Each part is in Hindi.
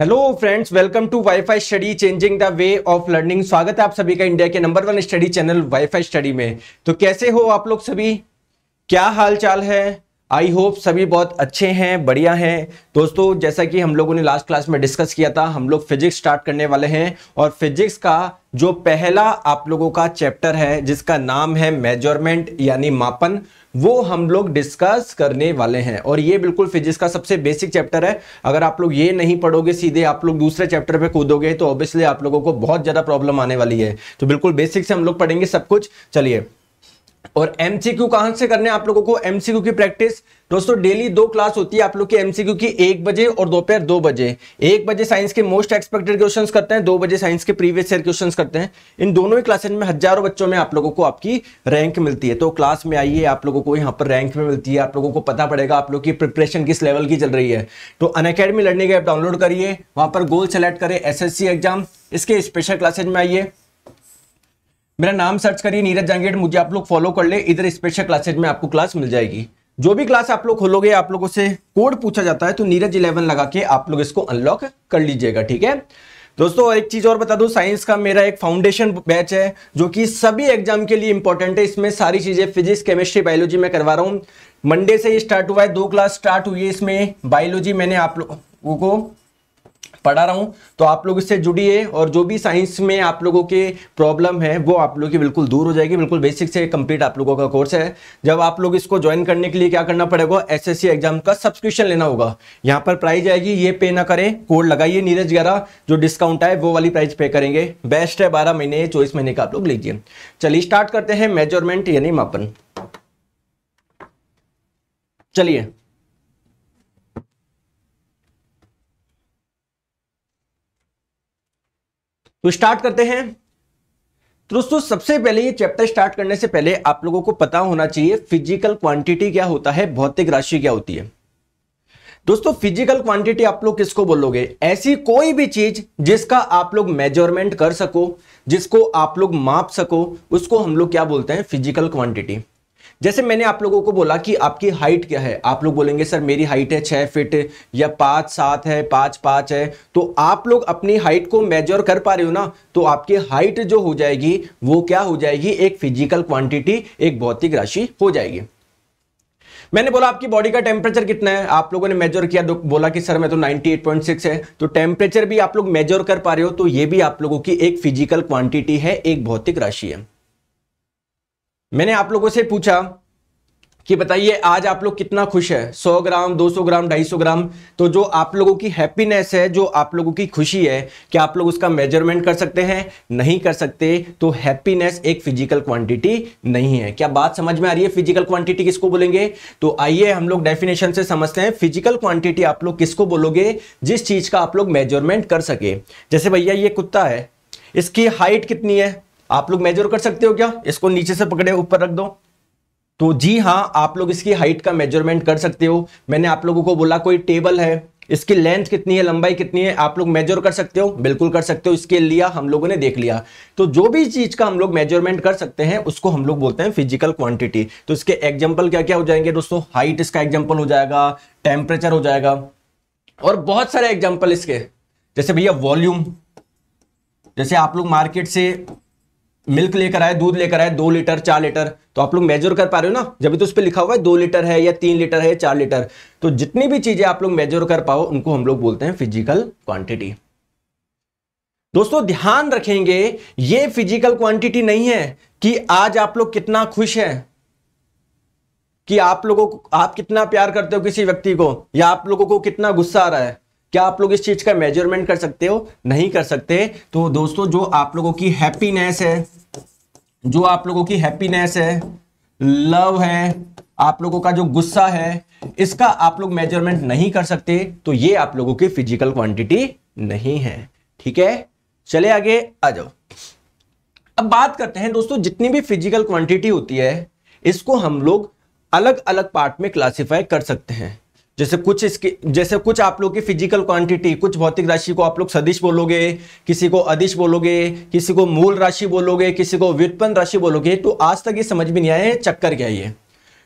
hello friends welcome to WiFi study changing the way of learning स्वागत है आप सभी का इंडिया के number one study channel WiFi study में तो कैसे हो आप लोग सभी क्या हाल चाल है आई होप सभी बहुत अच्छे हैं बढ़िया हैं दोस्तों जैसा कि हम लोगों ने लास्ट क्लास में डिस्कस किया था हम लोग फिजिक्स स्टार्ट करने वाले हैं और फिजिक्स का जो पहला आप लोगों का चैप्टर है जिसका नाम है मेजरमेंट यानी मापन वो हम लोग डिस्कस करने वाले हैं और ये बिल्कुल फिजिक्स का सबसे बेसिक चैप्टर है अगर आप लोग ये नहीं पढ़ोगे सीधे आप लोग दूसरे चैप्टर पे कूदोगे तो ऑब्वियसली आप लोगों को बहुत ज़्यादा प्रॉब्लम आने वाली है तो बिल्कुल बेसिक से हम लोग पढ़ेंगे सब कुछ चलिए और एमसीक्यू कहां से करने आप लोगों को एमसीक्यू की प्रैक्टिस दोस्तों डेली दो क्लास होती है आप लोग की एमसीक्यू की एक बजे और दोपहर दो बजे एक बजे साइंस के मोस्ट एक्सपेक्टेड क्वेश्चन करते हैं दो बजे साइंस के प्रीवियस ईयर क्वेश्चन करते हैं इन दोनों ही क्लासेज में हजारों बच्चों में आप लोगों को आपकी रैंक मिलती है तो क्लास में आइए आप लोगों को यहाँ पर रैंक में मिलती है आप लोगों को पता पड़ेगा आप लोग की प्रिपरेशन किस लेवल की चल रही है तो Unacademy learning app download करिए वहां पर गोल सेलेक्ट करें एस एग्जाम इसके स्पेशल क्लासेज में आइए मेरा नाम सर्च करिए नीरज जांगेट मुझे आप लोग फॉलो कर ले इधर स्पेशल क्लासेज में आपको क्लास मिल जाएगी जो भी क्लास आप लोग खोलोगे आप लोगों से कोड पूछा जाता है तो नीरज इलेवन लगा के आप लोग इसको अनलॉक कर लीजिएगा ठीक है दोस्तों एक चीज और बता दूं साइंस का मेरा एक फाउंडेशन बैच है जो कि सभी एग्जाम के लिए इंपॉर्टेंट है इसमें सारी चीजें फिजिक्स केमिस्ट्री बायोलॉजी में करवा रहा हूं मंडे से ये स्टार्ट हुआ है दो क्लास स्टार्ट हुई है इसमें बायोलॉजी मैंने आप लोगों को पढ़ा रहा हूँ तो आप लोग इससे जुड़िए और जो भी साइंस में आप लोगों के प्रॉब्लम है वो आप लोगों की बिल्कुल दूर हो जाएगी बिल्कुल बेसिक से कंप्लीट आप लोगों का कोर्स है जब आप लोग इसको ज्वाइन करने के लिए क्या करना पड़ेगा एस एग्जाम का सब्सक्रिप्शन लेना होगा यहाँ पर प्राइज आएगी ये पे ना करें कोड लगाइए नीरज ग्यारह जो डिस्काउंट आए वो वाली प्राइज पे करेंगे बेस्ट है बारह महीने चौबीस महीने का आप लोग लीजिए चलिए स्टार्ट करते हैं मेजरमेंट यानी मापन चलिए तो स्टार्ट करते हैं तो दोस्तों सबसे पहले ये चैप्टर स्टार्ट करने से पहले आप लोगों को पता होना चाहिए फिजिकल क्वांटिटी क्या होता है भौतिक राशि क्या होती है दोस्तों फिजिकल क्वांटिटी आप लोग किसको बोलोगे ऐसी कोई भी चीज जिसका आप लोग मेजरमेंट कर सको जिसको आप लोग माप सको उसको हम लोग क्या बोलते हैं फिजिकल क्वांटिटी जैसे मैंने आप लोगों को बोला कि आपकी हाइट क्या है आप लोग बोलेंगे सर मेरी हाइट है छः फिट या पाँच सात है पाँच पाँच है तो आप लोग अपनी हाइट को मेजर कर पा रहे हो ना तो आपकी हाइट जो हो जाएगी वो क्या हो जाएगी एक फिजिकल क्वांटिटी एक भौतिक राशि हो जाएगी मैंने बोला आपकी बॉडी का टेम्परेचर कितना है आप लोगों ने मेजर किया तो बोला कि सर मैं तो 98.6 है तो टेम्परेचर भी आप लोग मेजर कर पा रहे हो तो ये भी आप लोगों की एक फिजिकल क्वांटिटी है एक भौतिक राशि है मैंने आप लोगों से पूछा कि बताइए आज आप लोग कितना खुश है 100 ग्राम 200 ग्राम 250 ग्राम तो जो आप लोगों की हैप्पीनेस है जो आप लोगों की खुशी है क्या आप लोग उसका मेजरमेंट कर सकते हैं नहीं कर सकते तो हैप्पीनेस एक फिजिकल क्वांटिटी नहीं है क्या बात समझ में आ रही है फिजिकल क्वांटिटी किसको बोलेंगे तो आइए हम लोग डेफिनेशन से समझते हैं फिजिकल क्वांटिटी आप लोग किसको बोलोगे जिस चीज का आप लोग मेजरमेंट कर सके जैसे भैया ये कुत्ता है इसकी हाइट कितनी है आप लोग मेजर कर सकते हो क्या इसको नीचे से पकड़े ऊपर रख दो तो जी हाँ आप लोग इसकी हाइट का मेजरमेंट कर सकते हो मैंने आप लोगों को बोला कोई टेबल है इसकी लेंथ कितनी है लंबाई कितनी है आप लोग मेजर कर सकते हो बिल्कुल कर सकते हो इसके लिया हम लोगों ने देख लिया तो जो भी चीज का हम लोग मेजरमेंट कर सकते हैं उसको हम लोग बोलते हैं फिजिकल क्वांटिटी तो इसके एग्जाम्पल क्या क्या हो जाएंगे दोस्तों हाइट इसका एग्जाम्पल हो जाएगा टेम्परेचर हो जाएगा और बहुत सारे एग्जाम्पल इसके जैसे भैया वॉल्यूम जैसे आप लोग मार्केट से मिल्क लेकर आए दूध लेकर आए दो लीटर चार लीटर तो आप लोग मेजर कर पा रहे हो ना जब तो उस पर लिखा हुआ है दो लीटर है या तीन लीटर है चार लीटर तो जितनी भी चीजें आप लोग मेजर कर पाओ उनको हम लोग बोलते हैं फिजिकल क्वांटिटी दोस्तों ध्यान रखेंगे ये फिजिकल क्वांटिटी नहीं है कि आज आप लोग कितना खुश है कि आप लोगों को आप कितना प्यार करते हो किसी व्यक्ति को या आप लोगों को कितना गुस्सा आ रहा है क्या आप लोग इस चीज का मेजरमेंट कर सकते हो नहीं कर सकते तो दोस्तों जो आप लोगों की हैप्पीनेस है जो आप लोगों की हैप्पीनेस है लव है आप लोगों का जो गुस्सा है इसका आप लोग मेजरमेंट नहीं कर सकते तो ये आप लोगों की फिजिकल क्वांटिटी नहीं है ठीक है चले आगे आ जाओ अब बात करते हैं दोस्तों जितनी भी फिजिकल क्वांटिटी होती है इसको हम लोग अलग अलग पार्ट में क्लासिफाई कर सकते हैं जैसे कुछ इसके जैसे कुछ आप लोग की फिजिकल क्वांटिटी कुछ भौतिक राशि को आप लोग सदिश बोलोगे किसी को अधिश बोलोगे किसी को मूल राशि बोलोगे किसी को व्युत्पन्न राशि बोलोगे तो आज तक ये समझ में नहीं आया चक्कर क्या ये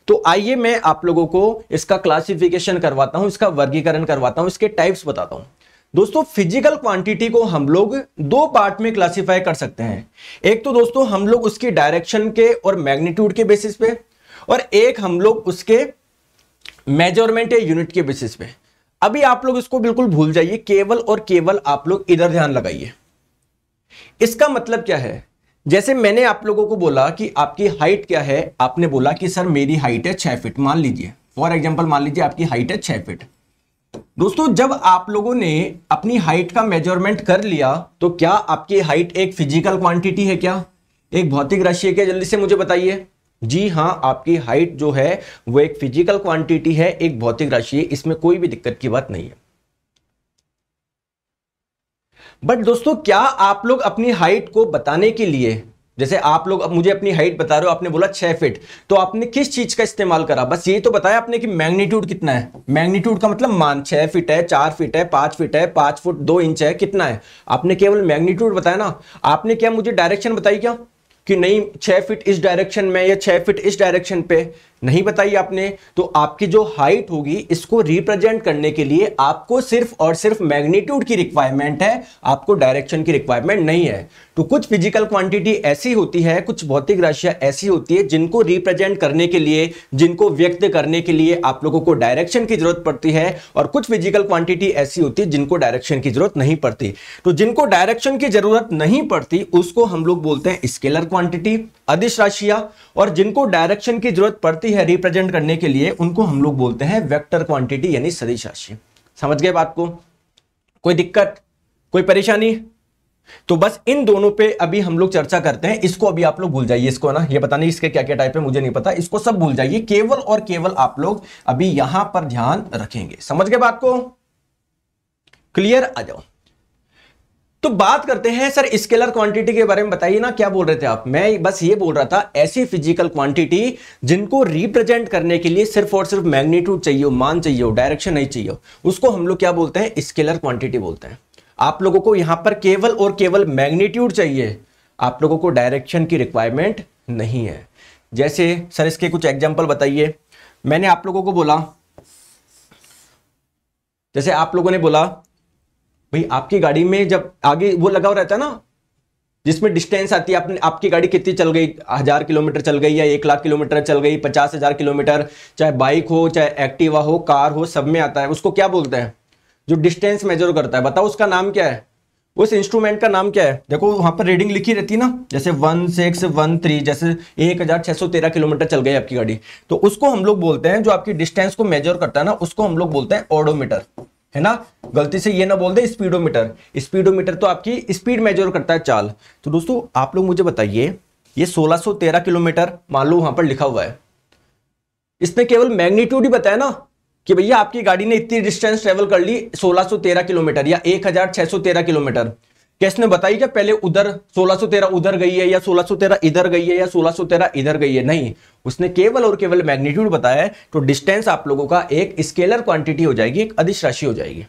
तो आइए मैं आप लोगों को इसका क्लासिफिकेशन करवाता हूँ इसका वर्गीकरण करवाता हूँ इसके टाइप्स बताता हूँ दोस्तों फिजिकल क्वांटिटी को हम लोग दो पार्ट में क्लासिफाई कर सकते हैं एक तो दोस्तों हम लोग उसकी डायरेक्शन के और मैग्नीट्यूड के बेसिस पे और एक हम लोग उसके मेजरमेंट है यूनिट के बेसिस पे अभी आप लोग इसको बिल्कुल भूल जाइए केवल और केवल आप लोग इधर ध्यान लगाइए इसका मतलब क्या है जैसे मैंने आप लोगों को बोला कि आपकी हाइट क्या है आपने बोला कि सर मेरी हाइट है छह फिट मान लीजिए फॉर एग्जाम्पल मान लीजिए आपकी हाइट है छह फिट दोस्तों जब आप लोगों ने अपनी हाइट का मेजरमेंट कर लिया तो क्या आपकी हाइट एक फिजिकल क्वांटिटी है क्या एक भौतिक राशि है क्या जल्दी से मुझे बताइए जी हाँ आपकी हाइट जो है वो एक फिजिकल क्वांटिटी है एक भौतिक राशि है इसमें कोई भी दिक्कत की बात नहीं है बट दोस्तों क्या आप लोग अपनी हाइट को बताने के लिए जैसे आप लोग अब मुझे अपनी हाइट बता रहे हो आपने बोला छह फिट तो आपने किस चीज का इस्तेमाल करा बस ये तो बताया आपने कि मैग्नीट्यूड कितना है मैग्नीट्यूड का मतलब मान छह फिट है चार फिट है पांच फिट है पांच फुट दो इंच है कितना है आपने केवल मैग्नीट्यूड बताया ना आपने क्या मुझे डायरेक्शन बताई क्या कि नहीं छः फिट इस डायरेक्शन में या छः फिट इस डायरेक्शन पे नहीं बताई आपने तो आपकी जो हाइट होगी इसको रिप्रेजेंट करने के लिए आपको सिर्फ और सिर्फ मैग्नीट्यूड की रिक्वायरमेंट है आपको डायरेक्शन की रिक्वायरमेंट नहीं है तो कुछ फिजिकल क्वांटिटी ऐसी होती है कुछ भौतिक राशियां ऐसी होती है जिनको रिप्रेजेंट करने के लिए जिनको व्यक्त करने के लिए आप लोगों को डायरेक्शन की जरूरत पड़ती है और कुछ फिजिकल क्वांटिटी ऐसी होती है जिनको डायरेक्शन की जरूरत नहीं पड़ती तो जिनको डायरेक्शन की जरूरत नहीं पड़ती उसको हम लोग बोलते हैं स्केलर क्वांटिटी अधिश राशिया और जिनको डायरेक्शन की जरूरत पड़ती है है रिप्रेजेंट करने के लिए उनको हम लोग बोलते हैं वेक्टर क्वांटिटी यानी सदिश राशि समझ गए बात को कोई दिक्कत कोई परेशानी तो बस इन दोनों पे अभी हम लोग चर्चा करते हैं इसको अभी आप लोग भूल जाइए इसको ना ये पता नहीं इसके क्या क्या टाइप है मुझे नहीं पता इसको सब भूल जाइए केवल और केवल आप लोग अभी यहां पर ध्यान रखेंगे समझ गए बात को क्लियर आ जाओ तो बात करते हैं सर स्केलर क्वांटिटी के बारे में बताइए ना क्या बोल रहे थे आप मैं बस ये बोल रहा था ऐसी फिजिकल क्वांटिटी जिनको रिप्रेजेंट करने के लिए सिर्फ और सिर्फ मैग्नीट्यूड चाहिए मान चाहिए डायरेक्शन नहीं चाहिए उसको हम लोग क्या बोलते हैं स्केलर क्वांटिटी बोलते हैं आप लोगों को यहां पर केवल और केवल मैग्नीट्यूड चाहिए आप लोगों को डायरेक्शन की रिक्वायरमेंट नहीं है जैसे सर इसके कुछ एग्जाम्पल बताइए मैंने आप लोगों को बोला जैसे आप लोगों ने बोला भाई आपकी गाड़ी में जब आगे वो लगा हुआ रहता है ना जिसमें डिस्टेंस आती है आपने आपकी गाड़ी कितनी चल गई हज़ार किलोमीटर चल गई या एक लाख किलोमीटर चल गई पचास हज़ार किलोमीटर चाहे बाइक हो चाहे एक्टिवा हो कार हो सब में आता है उसको क्या बोलते हैं जो डिस्टेंस मेजर करता है बताओ उसका नाम क्या है उस इंस्ट्रूमेंट का नाम क्या है देखो वहां पर रीडिंग लिखी रहती है ना जैसे वन सिक्स वन थ्री जैसे एक हजार छह सौ तेरह किलोमीटर चल गई आपकी गाड़ी तो उसको हम लोग बोलते हैं जो आपकी डिस्टेंस को मेजर करता है ना उसको हम लोग बोलते हैं ऑडोमीटर है ना गलती से ये ना बोल दे स्पीडोमीटर स्पीडोमीटर तो आपकी स्पीड मेजर करता है चाल तो दोस्तों आप लोग मुझे बताइए ये 1613 किलोमीटर मान लो वहां पर लिखा हुआ है इसने केवल मैग्नीट्यूड ही बताया ना कि भैया आपकी गाड़ी ने इतनी डिस्टेंस ट्रेवल कर ली 1613 किलोमीटर या 1613 किलोमीटर कैस ने बताई क्या पहले उधर 1613 उधर गई है या 1613 इधर गई है या 1613 इधर गई है नहीं उसने केवल और केवल मैग्नीट्यूड बताया है तो डिस्टेंस आप लोगों का एक स्केलर क्वांटिटी हो जाएगी एक अधिश राशि हो जाएगी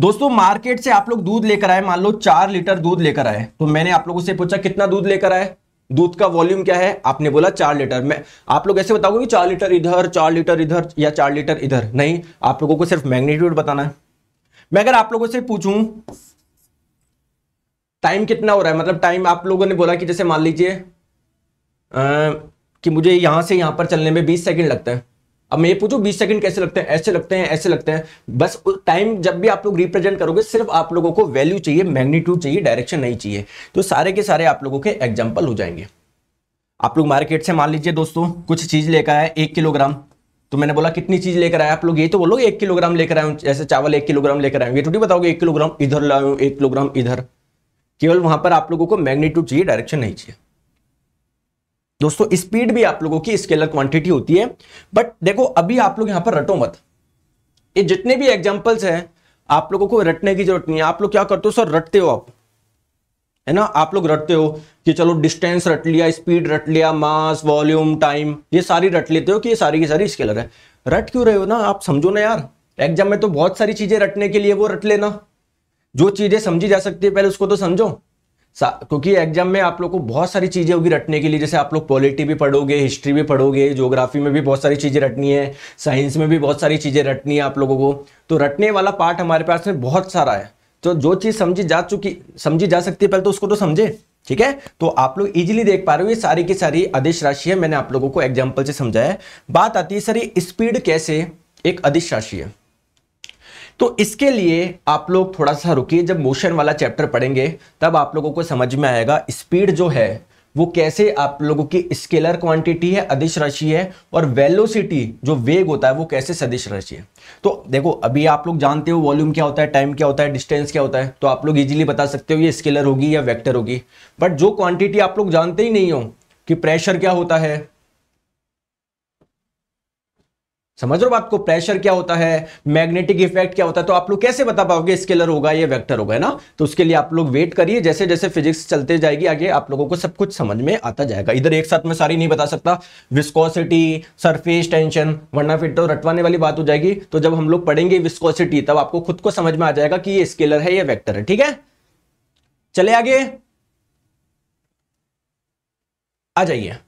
दोस्तों मार्केट से आप लोग दूध लेकर आए मान लो चार लीटर दूध लेकर आए तो मैंने आप लोगों से पूछा कितना दूध लेकर आए दूध का वॉल्यूम क्या है आपने बोला चार लीटर मैं आप लोग ऐसे बताओगे कि चार लीटर इधर चार लीटर इधर या चार लीटर इधर नहीं आप लोगों को सिर्फ मैग्नीट्यूड बताना है मैं अगर आप लोगों से पूछूं टाइम कितना हो रहा है मतलब टाइम आप लोगों ने बोला कि जैसे मान लीजिए कि मुझे यहाँ से यहाँ पर चलने में बीस सेकेंड लगता है अब मैं ये पूछूँ बीस सेकंड कैसे लगते हैं ऐसे लगते हैं ऐसे लगते हैं बस टाइम जब भी आप लोग रिप्रेजेंट करोगे सिर्फ आप लोगों को वैल्यू चाहिए मैग्नीट्यूड चाहिए डायरेक्शन नहीं चाहिए तो सारे के सारे आप लोगों के एग्जाम्पल हो जाएंगे आप लोग मार्केट से मान लीजिए दोस्तों कुछ चीज़ लेकर आए एक किलोग्राम तो मैंने बोला कितनी चीज़ लेकर आए आप लोग ये तो बोलोगे एक किलोग्राम लेकर आए जैसे चावल एक किलोग्राम लेकर आए ये थोड़ी तो बताओगे एक किलोग्राम इधर लाए एक किलोग्राम इधर केवल वहां पर आप लोगों को मैग्नीट्यूड चाहिए डायरेक्शन नहीं चाहिए दोस्तों स्पीड भी आप लोगों की स्केलर क्वांटिटी होती है बट देखो अभी आप लोग यहां पर रटो मत ये जितने भी एग्जाम्पल्स हैं आप लोगों को रटने की जरूरत नहीं है आप लोग क्या करते हो सर रटते हो आप है ना आप लोग रटते हो कि चलो डिस्टेंस रट लिया स्पीड रट लिया मास वॉल्यूम टाइम ये सारी रट लेते हो कि ये सारी की सारी स्केलर है रट क्यों रहे हो ना आप समझो ना यार एग्जाम में तो बहुत सारी चीजें रटने के लिए वो रट लेना जो चीज़ें समझी जा सकती है पहले उसको तो समझो क्योंकि एग्जाम में आप लोग को बहुत सारी चीज़ें होगी रटने के लिए जैसे आप लोग पॉलिटी भी पढ़ोगे हिस्ट्री भी पढ़ोगे ज्योग्राफी में भी बहुत सारी चीज़ें रटनी है साइंस में भी बहुत सारी चीज़ें रटनी है आप लोगों को तो रटने वाला पार्ट हमारे पास में बहुत सारा है तो जो चीज़ समझी जा चुकी समझी जा सकती है पहले तो उसको तो समझे ठीक है तो आप लोग इजिली देख पा रहे हो ये सारी की सारी अधिश राशि है मैंने आप लोगों को एग्जाम्पल से समझाया बात आती है सर ये स्पीड कैसे एक अधिश राशि है तो इसके लिए आप लोग थोड़ा सा रुकिए जब मोशन वाला चैप्टर पढ़ेंगे तब आप लोगों को समझ में आएगा स्पीड जो है वो कैसे आप लोगों की स्केलर क्वांटिटी है अदिश राशि है और वेलोसिटी जो वेग होता है वो कैसे सदिश राशि है तो देखो अभी आप लोग जानते हो वॉल्यूम क्या होता है टाइम क्या होता है डिस्टेंस क्या होता है तो आप लोग इजीली बता सकते हो ये स्केलर होगी या वेक्टर होगी बट जो क्वांटिटी आप लोग जानते ही नहीं हो कि प्रेशर क्या होता है समझ रहे हो बात को प्रेशर क्या होता है मैग्नेटिक इफेक्ट क्या होता है तो आप लोग कैसे बता पाओगे स्केलर होगा या वेक्टर होगा ना तो उसके लिए आप लोग वेट करिए जैसे जैसे फिजिक्स चलते जाएगी आगे आप लोगों को सब कुछ समझ में आता जाएगा इधर एक साथ में सारी नहीं बता सकता विस्कोसिटी सरफेस टेंशन वरना फिर तो रटवाने वाली बात हो जाएगी तो जब हम लोग पढ़ेंगे विस्कोसिटी तब आपको खुद को समझ में आ जाएगा कि ये स्केलर है या वैक्टर है ठीक है चले आगे आ जाइए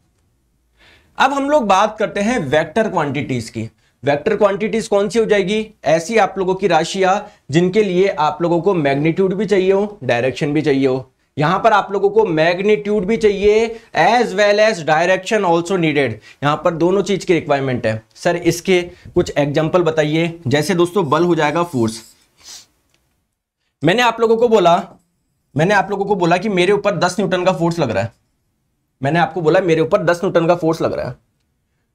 अब हम लोग बात करते हैं वेक्टर क्वांटिटीज की वेक्टर क्वांटिटीज कौन सी हो जाएगी ऐसी आप लोगों की राशियां जिनके लिए आप लोगों को मैग्नीट्यूड भी चाहिए हो डायरेक्शन भी चाहिए हो यहां पर आप लोगों को मैग्नीट्यूड भी चाहिए as well as direction also needed यहां पर दोनों चीज की रिक्वायरमेंट है सर इसके कुछ एग्जाम्पल बताइए जैसे दोस्तों बल हो जाएगा फोर्स मैंने आप लोगों को बोला मैंने आप लोगों को बोला कि मेरे ऊपर दस न्यूटन का फोर्स लग रहा है मैंने आपको बोला मेरे ऊपर दस न्यूटन का फोर्स लग रहा है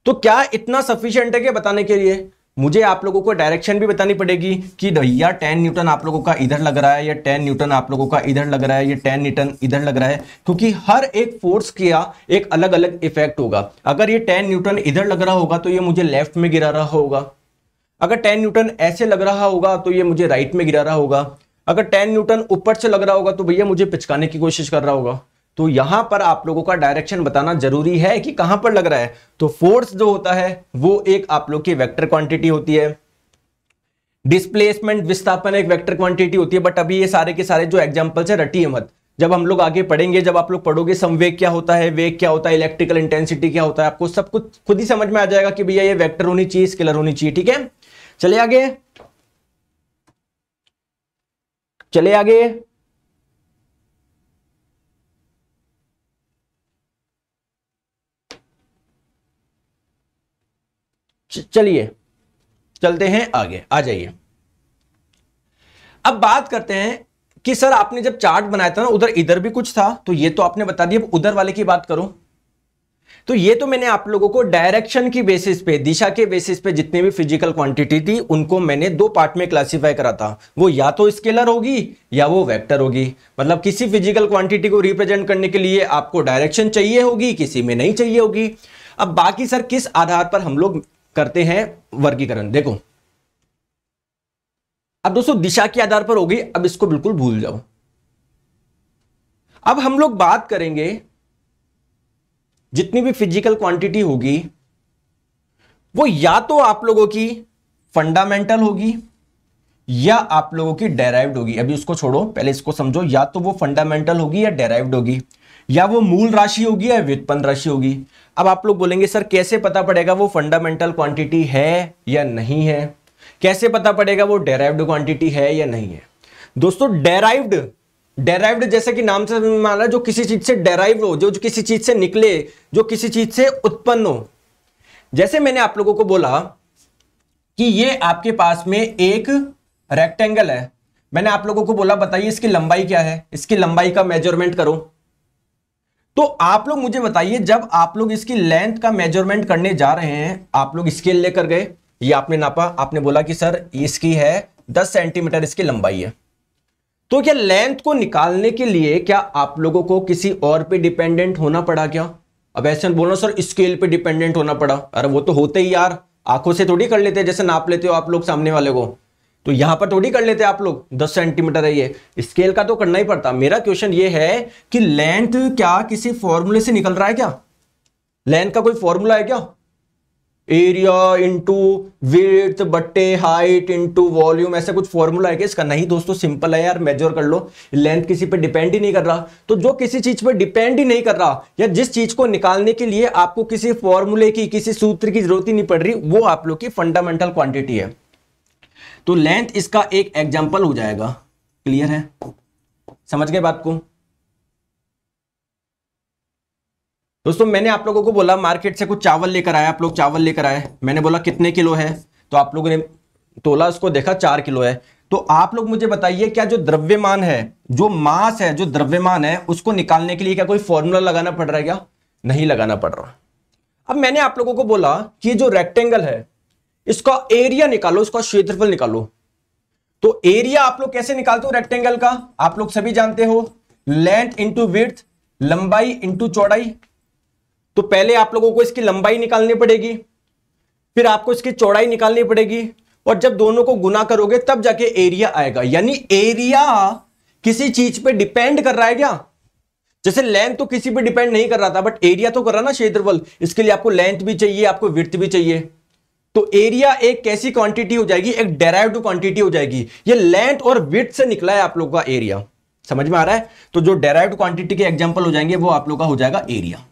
तो क्या इतना सफिशियंट है कि बताने के लिए मुझे आप लोगों को डायरेक्शन भी बतानी पड़ेगी कि भैया टेन न्यूटन आप लोगों का इधर लग रहा है या टेन न्यूटन आप लोगों का इधर लग रहा है या टेन न्यूटन इधर लग रहा है क्योंकि हर एक फोर्स का एक अलग अलग इफेक्ट होगा अगर ये टेन न्यूटन इधर लग रहा होगा तो ये मुझे लेफ्ट में गिरा रहा होगा अगर टेन न्यूटन ऐसे लग रहा होगा तो ये मुझे राइट में गिरा रहा होगा अगर टेन न्यूटन ऊपर से लग रहा होगा तो भैया मुझे पिचकाने की कोशिश कर रहा होगा तो यहां पर आप लोगों का डायरेक्शन बताना जरूरी है कि कहां पर लग रहा है तो फोर्स जो होता है वो एक आप लोग की वेक्टर क्वांटिटी होती है डिस्प्लेसमेंट विस्थापन एक वेक्टर क्वांटिटी होती है बट अभी ये सारे के सारे जो एग्जाम्पल्स है रटिए मत जब हम लोग आगे पढ़ेंगे जब आप लोग पढ़ोगे संवेग क्या होता है वेग क्या होता है इलेक्ट्रिकल इंटेंसिटी क्या होता है आपको सब कुछ खुद ही समझ में आ जाएगा कि भैया ये वैक्टर होनी चाहिए स्केलर होनी चाहिए ठीक है चले आगे चले आगे चलिए चलते हैं आगे आ जाइए अब बात करते हैं कि सर आपने जब चार्ट बनाया था ना उधर इधर भी कुछ था तो ये तो आपने बता दिया उधर वाले की बात करो तो ये तो मैंने आप लोगों को डायरेक्शन की बेसिस पे दिशा के बेसिस पे जितने भी फिजिकल क्वांटिटी थी उनको मैंने दो पार्ट में क्लासिफाई करा था वो या तो स्केलर होगी या वो वेक्टर होगी मतलब किसी फिजिकल क्वांटिटी को रिप्रेजेंट करने के लिए आपको डायरेक्शन चाहिए होगी किसी में नहीं चाहिए होगी अब बाकी सर किस आधार पर हम लोग करते हैं वर्गीकरण देखो अब दोस्तों दिशा के आधार पर होगी अब इसको बिल्कुल भूल जाओ अब हम लोग बात करेंगे जितनी भी फिजिकल क्वांटिटी होगी वो या तो आप लोगों की फंडामेंटल होगी या आप लोगों की डेराइव्ड होगी अभी उसको छोड़ो पहले इसको समझो या तो वो फंडामेंटल होगी या डेराइव्ड होगी या वो मूल राशि होगी या व्युत्पन्न राशि होगी अब आप लोग बोलेंगे सर कैसे पता पड़ेगा वो फंडामेंटल क्वांटिटी है या नहीं है कैसे पता पड़ेगा वो डेराइव्ड क्वांटिटी है या नहीं है दोस्तों डेराइव्ड डेराइव्ड जैसे कि नाम से माना जो किसी चीज से डेराइव हो जो, जो किसी चीज से निकले जो किसी चीज से उत्पन्न हो जैसे मैंने आप लोगों को बोला कि ये आपके पास में एक रेक्टेंगल है मैंने आप लोगों को बोला बताइए इसकी लंबाई क्या है इसकी लंबाई का मेजरमेंट करो तो आप लोग मुझे बताइए जब आप लोग इसकी लेंथ का मेजरमेंट करने जा रहे हैं आप लोग स्केल लेकर गए ये आपने नापा आपने बोला कि सर इसकी है दस सेंटीमीटर इसकी लंबाई है तो क्या लेंथ को निकालने के लिए क्या आप लोगों को किसी और पे डिपेंडेंट होना पड़ा क्या अब ऐसे बोलो सर स्केल पे डिपेंडेंट होना पड़ा अरे वो तो होते ही यार आंखों से थोड़ी कर लेते जैसे नाप लेते हो आप लोग सामने वाले को तो यहां पर थोड़ी कर लेते आप लोग 10 सेंटीमीटर है ये स्केल का तो करना ही पड़ता मेरा क्वेश्चन ये है कि लेंथ क्या किसी फॉर्मूले से निकल रहा है क्या लेंथ का कोई फॉर्मूला है क्या एरिया इंटू विथ बट्टे हाइट इंटू वॉल्यूम ऐसा कुछ फॉर्मूला है क्या इसका नहीं दोस्तों सिंपल है यार मेजर कर लो लेंथ किसी पे डिपेंड ही नहीं कर रहा तो जो किसी चीज पे डिपेंड ही नहीं कर रहा या जिस चीज को निकालने के लिए आपको किसी फॉर्मूले की किसी सूत्र की जरूरत ही नहीं पड़ रही वो आप लोग की फंडामेंटल क्वांटिटी है तो लेंथ इसका एक एग्जाम्पल हो जाएगा क्लियर है समझ गए बात को दोस्तों मैंने आप लोगों को बोला मार्केट से कुछ चावल लेकर आया आप लोग चावल लेकर आए मैंने बोला कितने किलो है तो आप लोगों ने तोला उसको देखा चार किलो है तो आप लोग मुझे बताइए क्या जो द्रव्यमान है जो मास है जो द्रव्यमान है उसको निकालने के लिए क्या कोई फॉर्मूला लगाना पड़ रहा है क्या नहीं लगाना पड़ रहा अब मैंने आप लोगों को बोला कि जो रेक्टेंगल है इसका एरिया निकालो इसका क्षेत्रफल निकालो तो एरिया आप लोग कैसे निकालते हो रेक्टेंगल का आप लोग सभी जानते हो लेंथ इंटू विर्थ लंबाई इंटू चौड़ाई तो पहले आप लोगों को इसकी लंबाई निकालनी पड़ेगी फिर आपको इसकी चौड़ाई निकालनी पड़ेगी और जब दोनों को गुना करोगे तब जाके एरिया आएगा यानी एरिया किसी चीज पे डिपेंड कर रहा है क्या जैसे लेंथ तो किसी पे डिपेंड नहीं कर रहा था बट एरिया तो कर रहा ना क्षेत्रफल इसके लिए आपको लेंथ भी चाहिए आपको विर्थ भी चाहिए तो एरिया एक कैसी क्वांटिटी हो जाएगी एक डेराइव क्वांटिटी हो जाएगी ये लेंथ और विथ से निकला है आप लोग का एरिया समझ में आ रहा है तो जो डेराइव क्वांटिटी के एग्जाम्पल हो जाएंगे वो आप लोग का हो जाएगा एरिया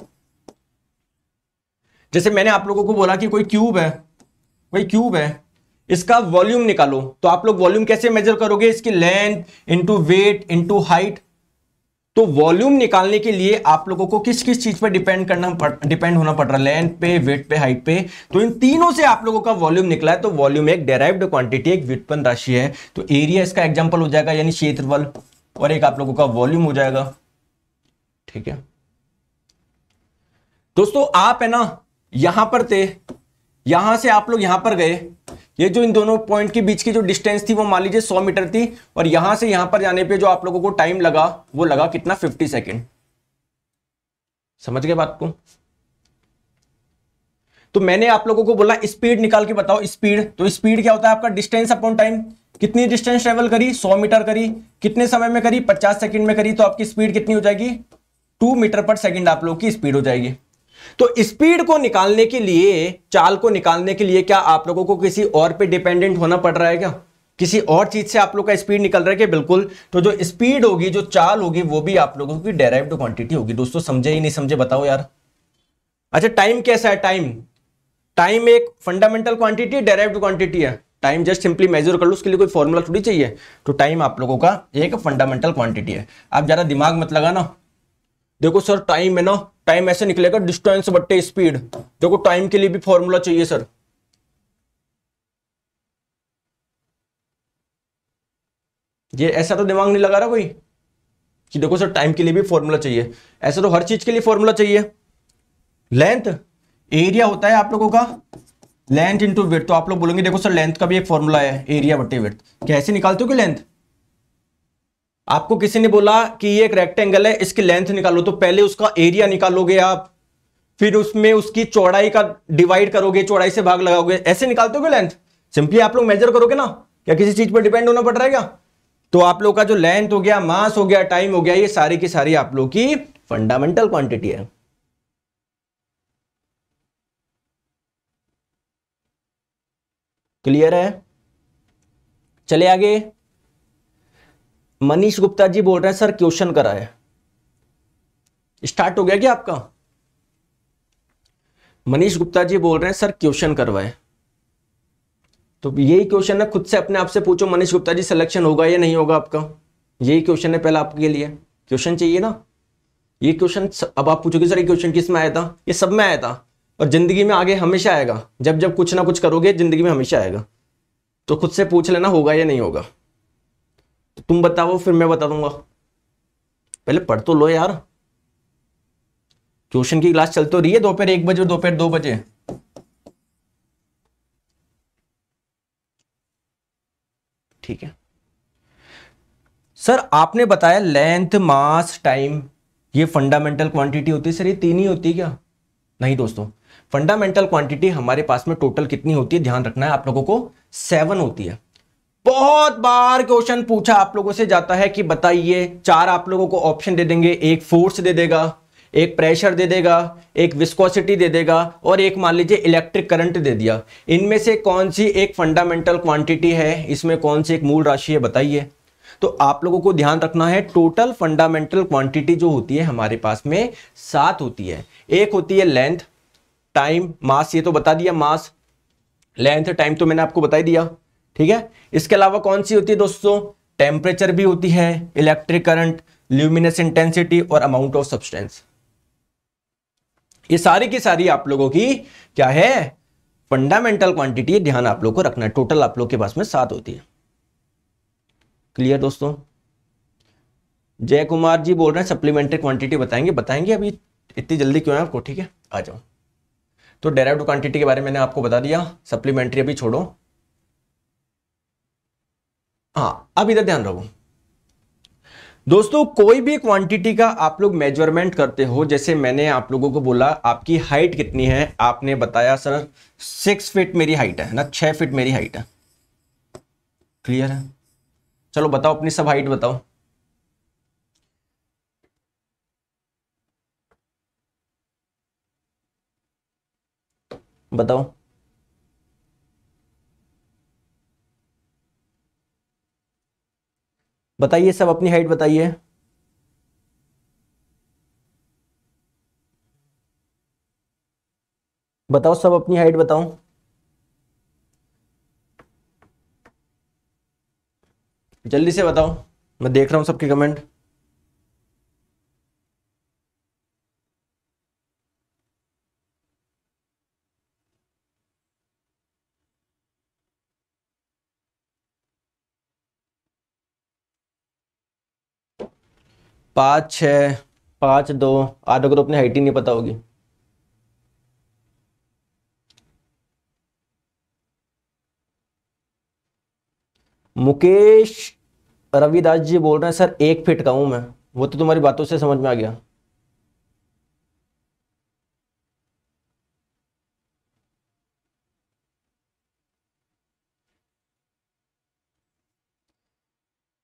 जैसे मैंने आप लोगों को बोला कि कोई क्यूब है कोई क्यूब है इसका वॉल्यूम निकालो तो आप लोग वॉल्यूम कैसे मेजर करोगे इसकी length into width into height तो वॉल्यूम निकालने के लिए आप लोगों को किस किस चीज पर डिपेंड करना डिपेंड होना पड़ रहा है लेंथ पे वेट पे हाइट पे तो इन तीनों से आप लोगों का वॉल्यूम निकला है तो वॉल्यूम एक डेराइव्ड क्वांटिटी एक व्युत्पन्न राशि है तो एरिया इसका एग्जाम्पल हो जाएगा यानी क्षेत्रफल और एक आप लोगों का वॉल्यूम हो जाएगा ठीक है दोस्तों आप है ना यहां पर थे यहां से आप लोग यहां पर गए ये जो इन दोनों पॉइंट के बीच की जो डिस्टेंस थी वो मान लीजिए 100 मीटर थी और यहां से यहां पर जाने पे जो आप लोगों को टाइम लगा वो लगा कितना 50 सेकेंड समझ गए बात को तो मैंने आप लोगों को बोला स्पीड निकाल के बताओ स्पीड तो स्पीड क्या होता है आपका डिस्टेंस अपॉन टाइम कितनी डिस्टेंस ट्रेवल करी 100 मीटर करी कितने समय में करी 50 सेकंड में करी तो आपकी स्पीड कितनी हो जाएगी 2 मीटर पर सेकंड आप लोगों की स्पीड हो जाएगी तो स्पीड को निकालने के लिए चाल को निकालने के लिए क्या आप लोगों को किसी और पे डिपेंडेंट होना पड़ रहा है क्या किसी और चीज से आप लोग का स्पीड निकल रहा है कि बिल्कुल तो जो स्पीड होगी जो चाल होगी वो भी आप लोगों की डेराइव्ड क्वांटिटी होगी दोस्तों समझे ही नहीं समझे बताओ यार अच्छा टाइम कैसा है टाइम टाइम एक फंडामेंटल क्वांटिटी डेराइव्ड क्वांटिटी है टाइम जस्ट सिंपली मेजर कर लो उसके लिए कोई फॉर्मूला थोड़ी चाहिए तो टाइम आप लोगों का एक फंडामेंटल क्वांटिटी है आप जरा दिमाग मत लगाना देखो सर टाइम है ना टाइम ऐसे निकलेगा डिस्टेंस बट्टे स्पीड देखो टाइम के लिए भी फॉर्मूला चाहिए सर ये ऐसा तो दिमाग नहीं लगा रहा कोई कि देखो सर टाइम के लिए भी फॉर्मूला चाहिए ऐसा तो हर चीज के लिए फॉर्मूला चाहिए लेंथ एरिया होता है आप लोगों का लेंथ इंटू वेट तो आप लोग बोलेंगे देखो सर लेंथ का भी एक फॉर्मूला है एरिया बटे वेथ कैसे निकालते हो कि लेंथ आपको किसी ने बोला कि ये एक रेक्टेंगल है इसकी लेंथ निकालो तो पहले उसका एरिया निकालोगे आप फिर उसमें उसकी चौड़ाई का डिवाइड करोगे चौड़ाई से भाग लगाओगे ऐसे निकालते हो लेंथ सिंपली आप लोग मेजर करोगे ना क्या किसी चीज पर डिपेंड होना पड़ रहा है क्या तो आप लोग का जो लेंथ हो गया मास हो गया टाइम हो गया ये सारी की सारी आप लोग की फंडामेंटल क्वांटिटी है क्लियर है चले आगे मनीष गुप्ता जी बोल रहे हैं सर क्वेश्चन कराए स्टार्ट हो गया क्या आपका मनीष गुप्ता जी बोल रहे हैं सर क्वेश्चन करवाए तो यही क्वेश्चन है खुद से अपने आप से पूछो मनीष गुप्ता जी सिलेक्शन होगा या नहीं होगा आपका यही क्वेश्चन है पहले आपके लिए क्वेश्चन चाहिए ना ये क्वेश्चन अब आप पूछोगे सर ये क्वेश्चन किस में आया था ये सब में आया था और जिंदगी में आगे हमेशा आएगा जब जब कुछ ना कुछ करोगे जिंदगी में हमेशा आएगा तो खुद से पूछ लेना होगा या नहीं होगा तो तुम बताओ फिर मैं बता दूंगा पहले पढ़ तो लो यार ट्यूशन की क्लास चल तो रही है दोपहर एक बजे दोपहर दो बजे ठीक है सर आपने बताया लेंथ मास टाइम ये फंडामेंटल क्वांटिटी होती है सर ये तीन ही होती है क्या नहीं दोस्तों फंडामेंटल क्वांटिटी हमारे पास में टोटल कितनी होती है ध्यान रखना है आप लोगों को सेवन होती है बहुत बार क्वेश्चन पूछा आप लोगों से जाता है कि बताइए चार आप लोगों को ऑप्शन दे देंगे एक फोर्स दे देगा एक प्रेशर दे देगा एक विस्कोसिटी दे देगा और एक मान लीजिए इलेक्ट्रिक करंट दे दिया इनमें से कौन सी एक फंडामेंटल क्वांटिटी है इसमें कौन सी एक मूल राशि है बताइए तो आप लोगों को ध्यान रखना है टोटल फंडामेंटल क्वांटिटी जो होती है हमारे पास में सात होती है एक होती है लेंथ टाइम मास ये तो बता दिया मास लेंथ टाइम तो मैंने आपको बताई दिया ठीक है इसके अलावा कौन सी होती है दोस्तों टेम्परेचर भी होती है इलेक्ट्रिक करंट ल्यूमिनस इंटेंसिटी और अमाउंट ऑफ सब्सटेंस ये सारी की सारी आप लोगों की क्या है फंडामेंटल क्वांटिटी ध्यान आप लोग को रखना है टोटल आप लोग के पास में सात होती है क्लियर दोस्तों जय कुमार जी बोल रहे हैं सप्लीमेंट्री क्वांटिटी बताएंगे बताएंगे अभी इतनी जल्दी क्यों है आपको ठीक है आ जाओ तो डायरेक्ट क्वांटिटी के बारे में मैंने आपको बता दिया सप्लीमेंट्री अभी छोड़ो हाँ अब इधर ध्यान रखो दोस्तों कोई भी क्वांटिटी का आप लोग मेजरमेंट करते हो जैसे मैंने आप लोगों को बोला आपकी हाइट कितनी है आपने बताया सर सिक्स फीट मेरी हाइट है ना छः फीट मेरी हाइट है क्लियर है चलो बताओ अपनी सब हाइट बताओ बताओ बताइए सब अपनी हाइट बताइए बताओ सब अपनी हाइट बताओ जल्दी से बताओ मैं देख रहा हूं सबके कमेंट पाँच छः पाँच दो आठ अगर अपनी हाइट ही नहीं पता होगी मुकेश रविदास जी बोल रहे हैं सर एक फिट का हूँ मैं वो तो तुम्हारी बातों से समझ में आ गया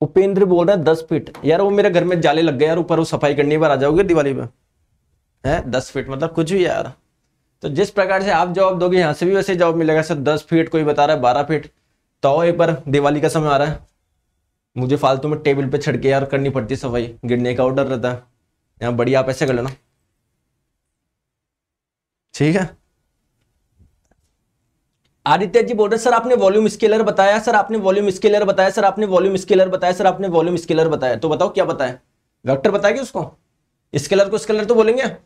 उपेंद्र बोल रहा है दस फीट यार वो मेरे घर में जाले लग गए यार ऊपर वो सफाई करने पर आ जाओगे दिवाली में है दस फीट मतलब कुछ भी यार तो जिस प्रकार से आप जॉब दोगे यहाँ से भी वैसे जॉब मिलेगा सर दस फीट कोई बता रहा है बारह फीट तो एक बार दिवाली का समय आ रहा है मुझे फालतू में टेबल पे छड़ के यार करनी पड़ती है सफाई गिरने का ऑर्डर रहता है यहाँ बढ़िया आप ऐसे कर लेना ठीक है आदित्य जी बोल रहे सर आपने वॉल्यूम स्केलर बताया सर आपने वॉल्यूम स्केलर बताया सर आपने वॉल्यूम स्केलर बताया सर आपने वॉल्यूम स्केलर बताया तो बताओ क्या बताया वेक्टर बताएगी उसको स्केलर को स्केलर तो बोलेंगे मैं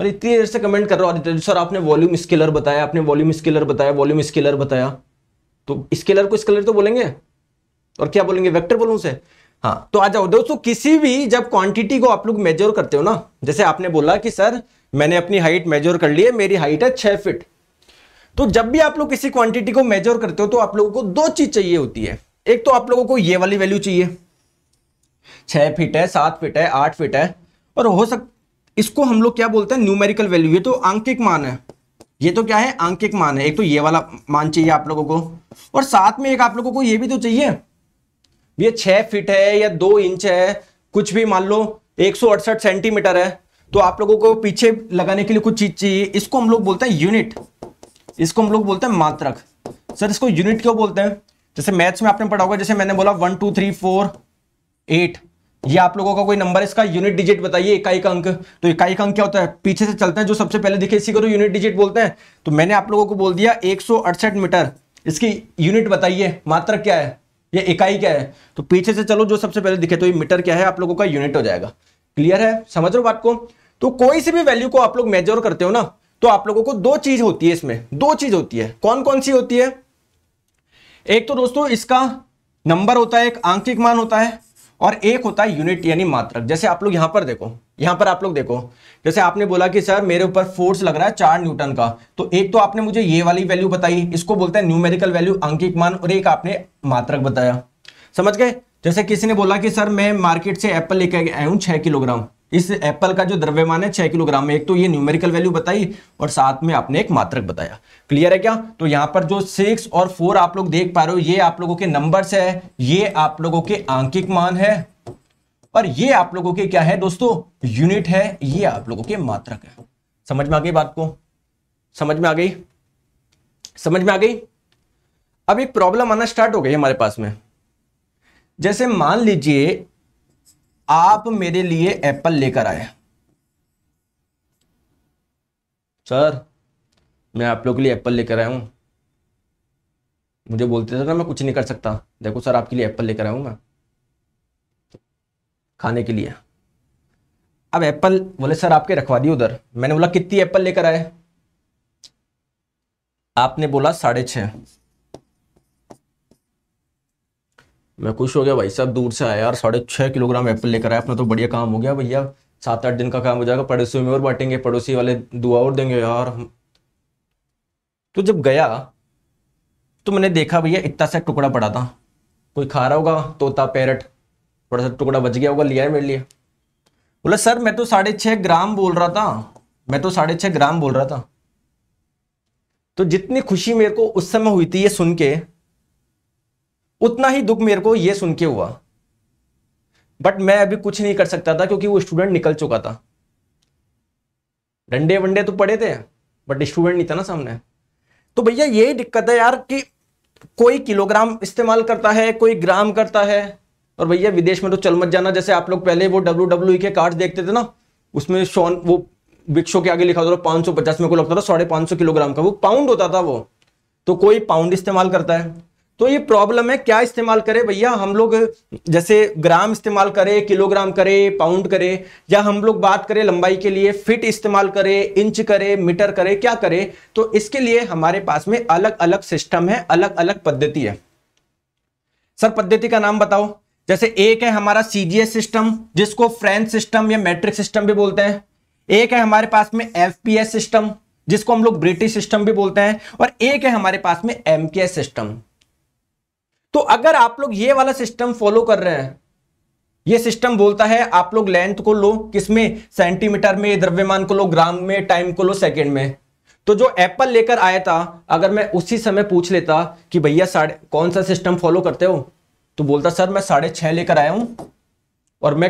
मतलब इतनी देर से कमेंट कर रहा हूँ आदित्य जी सर आपने वॉल्यूम स्केलर बताया आपने वॉल्यूम स्केलर बताया वॉल्यूम स्केलर बताया तो स्केलर को स्केलर तो बोलेंगे और क्या बोलेंगे वेक्टर बोलूँ से हाँ तो आ जाओ दोस्तों किसी भी जब क्वांटिटी को आप लोग मेजर करते हो ना जैसे आपने बोला कि सर मैंने अपनी हाइट मेजर कर ली है मेरी हाइट है छह फिट तो जब भी आप लोग किसी क्वांटिटी को मेजर करते हो तो आप लोगों को दो चीज़ चाहिए होती है एक तो आप लोगों को ये वाली वैल्यू चाहिए छह फिट है सात फिट है आठ फिट है और हो सक इसको हम लोग क्या बोलते हैं न्यूमेरिकल वैल्यू ये तो आंकिक मान है ये तो क्या है आंकिक मान है एक तो ये वाला मान चाहिए आप लोगों को और साथ में एक आप लोगों को ये भी तो चाहिए ये छह फिट है या दो इंच है कुछ भी मान लो एक सेंटीमीटर है तो आप लोगों को पीछे लगाने के लिए कुछ चीज चाहिए इसको हम लोग बोलते हैं यूनिट इसको हम लोग बोलते हैं मात्रक सर इसको यूनिट क्यों बोलते हैं जैसे मैथ्स में आपने पढ़ा होगा जैसे मैंने बोला one two three four eight ये आप लोगों का कोई नंबर है इसका यूनिट डिजिट बताइए इकाई का अंक तो इकाई का अंक क्या होता है पीछे से चलते हैं जो सबसे पहले दिखे इसी को तो यूनिट डिजिट बोलते हैं तो मैंने आप लोगों को बोल दिया एक मीटर इसकी यूनिट बताइए मात्रक क्या है ये इकाई क्या है तो पीछे से चलो जो सबसे पहले दिखे तो ये मीटर क्या है आप लोगों का यूनिट हो जाएगा क्लियर है समझ रहे हो बात को तो कोई सी भी वैल्यू को आप लोग मेजर करते हो ना तो आप लोगों को दो चीज होती है इसमें दो चीज होती है कौन कौन सी होती है एक तो दोस्तों इसका नंबर होता है एक आंकिक मान होता है और एक होता है यूनिट यानी मात्रक जैसे आप लोग यहां पर देखो यहां पर आप लोग देखो जैसे आपने बोला कि सर मेरे ऊपर फोर्स लग रहा है चार न्यूटन का तो एक तो आपने मुझे ये वाली वैल्यू बताई इसको बोलते हैं न्यूमेरिकल वैल्यू अंकिक मान और एक आपने मात्रक बताया समझ गए जैसे किसी ने बोला कि सर मैं मार्केट से एप्पल लेकर आया हूँ छह किलोग्राम इस एप्पल का जो द्रव्यमान है छह किलोग्राम एक तो ये न्यूमेरिकल वैल्यू बताई और साथ में आपने एक मात्रक बताया क्लियर है क्या तो यहाँ पर जो सिक्स और फोर आप लोग देख पा रहे हो ये आप लोगों के नंबर्स है ये आप लोगों के आंकिक मान है और ये आप लोगों के क्या है दोस्तों यूनिट है ये आप लोगों के मात्रक है समझ में आ गई बात को समझ में आ गई समझ में आ गई अब एक प्रॉब्लम आना स्टार्ट हो गई हमारे पास में जैसे मान लीजिए आप मेरे लिए एप्पल लेकर आए सर मैं आप लोग के लिए एप्पल लेकर आया हूँ मुझे बोलते थे ना मैं कुछ नहीं कर सकता देखो सर आपके लिए एप्पल लेकर आया हूँ मैं खाने के लिए अब एप्पल बोले सर आपके रखवा दिए उधर मैंने बोला कितनी एप्पल लेकर आए आपने बोला साढ़े छः मैं खुश हो गया भाई साहब दूर से आया यार साढ़े छः किलोग्राम एप्पल लेकर आया अपना तो बढ़िया काम हो गया भैया सात आठ दिन का काम हो जाएगा पड़ोसियों में और बांटेंगे पड़ोसी वाले दुआ और देंगे यार तो जब गया तो मैंने देखा भैया इतना सा टुकड़ा पड़ा था कोई खा रहा होगा तोता पैरट थोड़ा सा टुकड़ा बच गया होगा लिया है मेरे लिए बोला सर मैं तो साढ़े छः ग्राम बोल रहा था मैं तो साढ़े छः ग्राम बोल रहा था तो जितनी खुशी मेरे को उस समय हुई थी ये सुन के उतना ही दुख मेरे को यह सुन के हुआ बट मैं अभी कुछ नहीं कर सकता था क्योंकि वो स्टूडेंट निकल चुका था डंडे वंडे तो पड़े थे बट स्टूडेंट नहीं था ना सामने तो भैया यही दिक्कत है यार कि कोई किलोग्राम इस्तेमाल करता है कोई ग्राम करता है और भैया विदेश में तो चल मत जाना जैसे आप लोग पहले वो डब्ल्यू डब्ल्यू e के कार्ड देखते थे ना उसमें शॉन वो विक्षो के आगे लिखा होता था पाँच सौ पचास में को लगता था साढ़े पाँच सौ किलोग्राम का वो पाउंड होता था वो तो कोई पाउंड इस्तेमाल करता है तो ये प्रॉब्लम है क्या इस्तेमाल करें भैया हम लोग जैसे ग्राम इस्तेमाल करें किलोग्राम करें पाउंड करें या हम लोग बात करें लंबाई के लिए फिट इस्तेमाल करें इंच करें मीटर करें क्या करें तो इसके लिए हमारे पास में अलग अलग सिस्टम है अलग अलग पद्धति है सर पद्धति का नाम बताओ जैसे एक है हमारा सीजीएस सिस्टम जिसको फ्रेंच सिस्टम या मेट्रिक सिस्टम भी बोलते हैं एक है हमारे पास में एफ सिस्टम जिसको हम लोग ब्रिटिश सिस्टम भी बोलते हैं और एक है हमारे पास में एमकेएस सिस्टम तो अगर आप लोग ये वाला सिस्टम फॉलो कर रहे हैं ये सिस्टम बोलता है आप लोग लेंथ को लो किसमें सेंटीमीटर में द्रव्यमान को लो ग्राम में टाइम को लो सेकेंड में तो जो एप्पल लेकर आया था अगर मैं उसी समय पूछ लेता कि भैया साढ़े कौन सा सिस्टम फॉलो करते हो तो बोलता सर मैं साढ़े छह लेकर आया हूं और मैं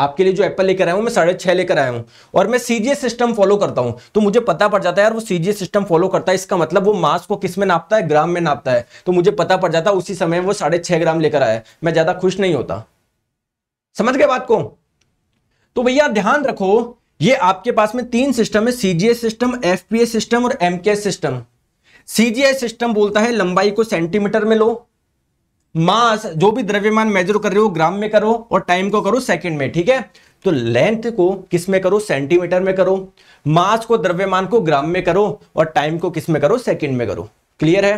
आपके लिए जो एप्पल लेकर आया हूं मैं साढ़े छह लेकर आया हूं और मैं सीजीए सिस्टम फॉलो करता हूं तो मुझे पता पड़ जाता है यार वो सीजीए सिस्टम फॉलो करता है इसका मतलब वो मास को किस में नापता है ग्राम में नापता है तो मुझे पता पड़ जाता है उसी समय वो साढ़े छह ग्राम लेकर आया है मैं ज़्यादा खुश नहीं होता समझ गए बात को तो भैया ध्यान रखो ये आपके पास में तीन सिस्टम है सीजीए सिस्टम एफ सिस्टम और एम सिस्टम सीजीए सिस्टम बोलता है लंबाई को सेंटीमीटर में लो मास जो भी द्रव्यमान मेजर कर रहे हो ग्राम में करो और टाइम को करो सेकंड में ठीक है तो लेंथ को किस में करो सेंटीमीटर में करो मास को द्रव्यमान को ग्राम में करो और टाइम को किस में करो सेकंड में करो क्लियर है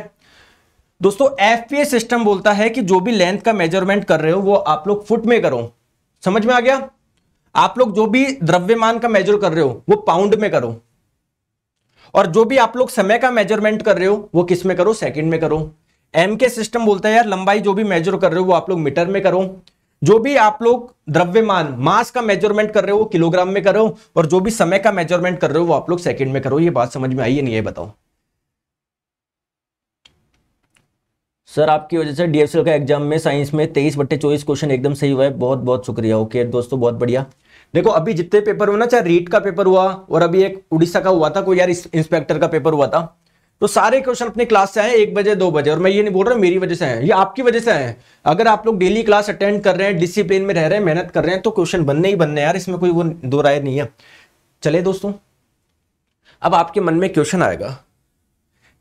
दोस्तों एफ सिस्टम बोलता है कि जो भी लेंथ का मेजरमेंट कर रहे हो वो आप लोग फुट में करो समझ में आ गया आप लोग जो भी द्रव्यमान का मेजर कर रहे हो वो पाउंड में करो और जो भी आप लोग समय का मेजरमेंट कर रहे हो वो किस में करो सेकंड में करो एम के सिस्टम बोलता है यार लंबाई जो भी मेजर कर रहे हो वो आप लोग मीटर में करो जो भी आप लोग द्रव्यमान मास का मेजरमेंट कर रहे हो किलोग्राम में करो और जो भी समय का मेजरमेंट कर रहे हो वो आप लोग सेकंड में करो ये बात समझ में आई है नहीं है बताओ सर आपकी वजह से डीएफसी का एग्जाम में साइंस में तेईस बट्टे चौबीस क्वेश्चन एकदम सही हुआ है बहुत बहुत शुक्रिया ओके दोस्तों बहुत बढ़िया देखो अभी जितने पेपर हुए ना चाहे रीट का पेपर हुआ और अभी एक उड़ीसा का हुआ था कोई यार इंस्पेक्टर का पेपर हुआ था तो सारे क्वेश्चन अपनी क्लास से आए एक बजे दो बजे और मैं ये नहीं बोल रहा मेरी वजह से आए ये आपकी वजह से आए अगर आप लोग डेली क्लास अटेंड कर रहे हैं डिसिप्लिन में रह रहे हैं मेहनत कर रहे हैं तो क्वेश्चन बनने ही बनने यार इसमें कोई वो दो राय नहीं है चले दोस्तों अब आपके मन में क्वेश्चन आएगा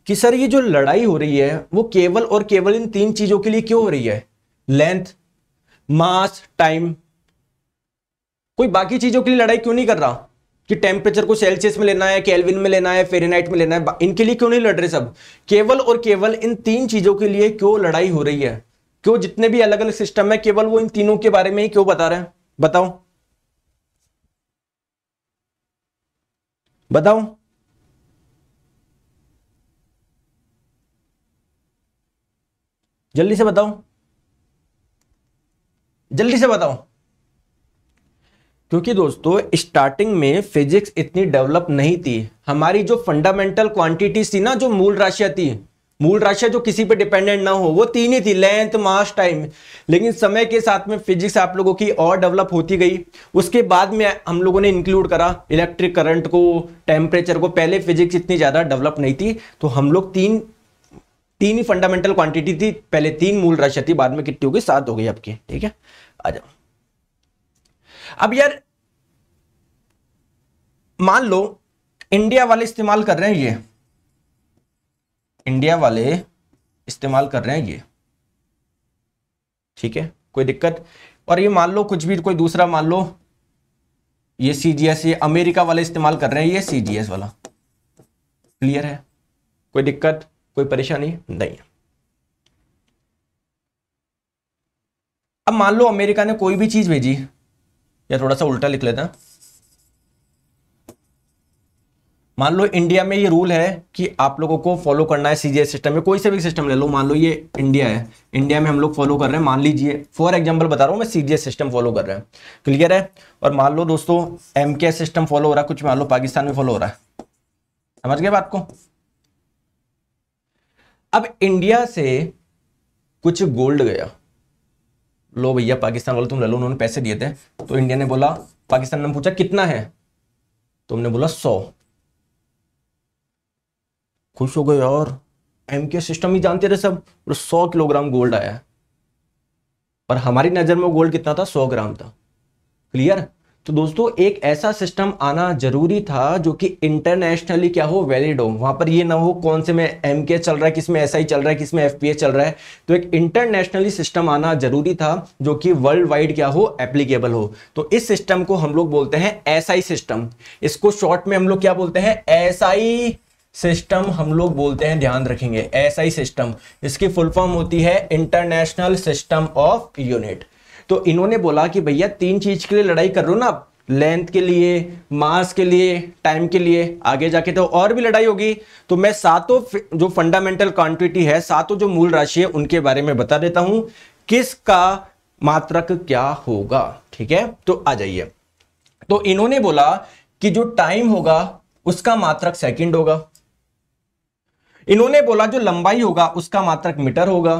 कि सर ये जो लड़ाई हो रही है वो केवल और केवल इन तीन चीजों के लिए क्यों हो रही है लेंथ मास टाइम कोई बाकी चीजों के लिए लड़ाई क्यों नहीं कर रहा कि टेम्परेचर को सेल्सियस में लेना है कैलविन में लेना है फेरेनाइट में लेना है इनके लिए क्यों नहीं लड़ रहे सब केवल और केवल इन तीन चीज़ों के लिए क्यों लड़ाई हो रही है क्यों जितने भी अलग अलग सिस्टम है केवल वो इन तीनों के बारे में ही क्यों बता रहे हैं बताओ बताओ जल्दी से बताओ जल्दी से बताओ क्योंकि दोस्तों स्टार्टिंग में फिजिक्स इतनी डेवलप नहीं थी हमारी जो फंडामेंटल क्वांटिटीज थी ना जो मूल राशियाँ थी मूल राशियाँ जो किसी पे डिपेंडेंट ना हो वो तीन ही थी लेंथ मास टाइम लेकिन समय के साथ में फिजिक्स आप लोगों की और डेवलप होती गई उसके बाद में हम लोगों ने इंक्लूड करा इलेक्ट्रिक करंट को टेम्परेचर को पहले फिजिक्स इतनी ज़्यादा डेवलप नहीं थी तो हम लोग तीन तीन ही फंडामेंटल क्वांटिटी थी पहले तीन मूल राशियाँ थी बाद में कितनी हो गई सात हो गई आपकी ठीक है आ जाओ अब यार मान लो इंडिया वाले इस्तेमाल कर रहे हैं ये इंडिया वाले इस्तेमाल कर रहे हैं ये ठीक है कोई दिक्कत और ये मान लो कुछ भी कोई दूसरा मान लो ये सीजीएस ये अमेरिका वाले इस्तेमाल कर रहे हैं ये सीजीएस वाला क्लियर है कोई दिक्कत कोई परेशानी नहीं है अब मान लो अमेरिका ने कोई भी चीज भेजी या थोड़ा सा उल्टा लिख लेते हैं मान लो इंडिया में ये रूल है कि आप लोगों को फॉलो करना है सीजीएस सिस्टम में कोई से भी सिस्टम ले लो मान लो ये इंडिया है इंडिया में हम लोग फॉलो कर रहे हैं मान लीजिए फॉर एग्जांपल बता रहा हूँ मैं सीजीएस सिस्टम फॉलो कर रहे हैं क्लियर है और मान लो दोस्तों एम सिस्टम फॉलो हो रहा है कुछ मान लो पाकिस्तान में फॉलो हो रहा है समझ गए बात को अब इंडिया से कुछ गोल्ड गया लो भैया पाकिस्तान वाले तुम ले लो उन्होंने पैसे दिए थे तो इंडिया ने बोला पाकिस्तान ने पूछा कितना है तुमने बोला सौ खुश हो गए और एम के सिस्टम ही जानते रहे सब और सौ किलोग्राम गोल्ड आया पर हमारी नज़र में गोल्ड कितना था सौ ग्राम था क्लियर तो दोस्तों एक ऐसा सिस्टम आना जरूरी था जो कि इंटरनेशनली क्या हो वैलिड हो वहाँ पर ये ना हो कौन से में एम चल रहा है किस में एस आई चल रहा है किस में एफ चल रहा है तो एक इंटरनेशनली सिस्टम आना जरूरी था जो कि वर्ल्ड वाइड क्या हो एप्लीकेबल हो तो इस सिस्टम को हम लोग बोलते हैं एस आई सिस्टम इसको शॉर्ट में हम लोग क्या बोलते हैं एस आई सिस्टम हम लोग बोलते हैं ध्यान रखेंगे एस आई सिस्टम इसकी फुल फॉर्म होती है इंटरनेशनल सिस्टम ऑफ यूनिट तो इन्होंने बोला कि भैया तीन चीज़ के लिए लड़ाई कर रो ना आप लेंथ के लिए मास के लिए टाइम के लिए आगे जाके तो और भी लड़ाई होगी तो मैं सातों जो फंडामेंटल क्वांटिटी है सातों जो मूल राशि है उनके बारे में बता देता हूं किसका मात्रक क्या होगा ठीक है तो आ जाइए तो इन्होंने बोला कि जो टाइम होगा उसका मात्रक सेकंड होगा इन्होंने बोला जो लंबाई होगा उसका मात्रक मीटर होगा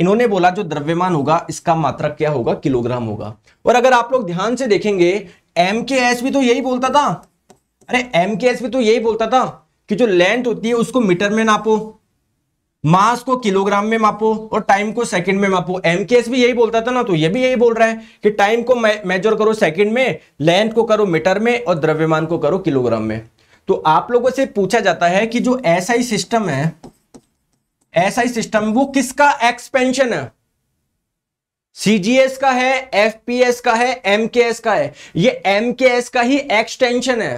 इन्होंने बोला जो द्रव्यमान होगा इसका मात्रक क्या होगा किलोग्राम होगा और अगर आप लोग ध्यान से देखेंगे एम के एस भी तो यही बोलता था अरे एम के एस भी तो यही बोलता था कि जो लेंथ होती है उसको मीटर में नापो मास को किलोग्राम में मापो और टाइम को सेकंड में मापो एम के एस भी यही बोलता था ना तो ये भी यही बोल रहा है कि टाइम को मेजर करो सेकंड में लेंथ को करो मीटर में और द्रव्यमान को करो किलोग्राम में तो आप लोगों से पूछा जाता है कि जो ऐसा ही सिस्टम है ऐसा ही सिस्टम वो किसका एक्सपेंशन है सीजीएस का है एफपीएस का है एमकेएस का है ये एमकेएस का ही एक्सटेंशन है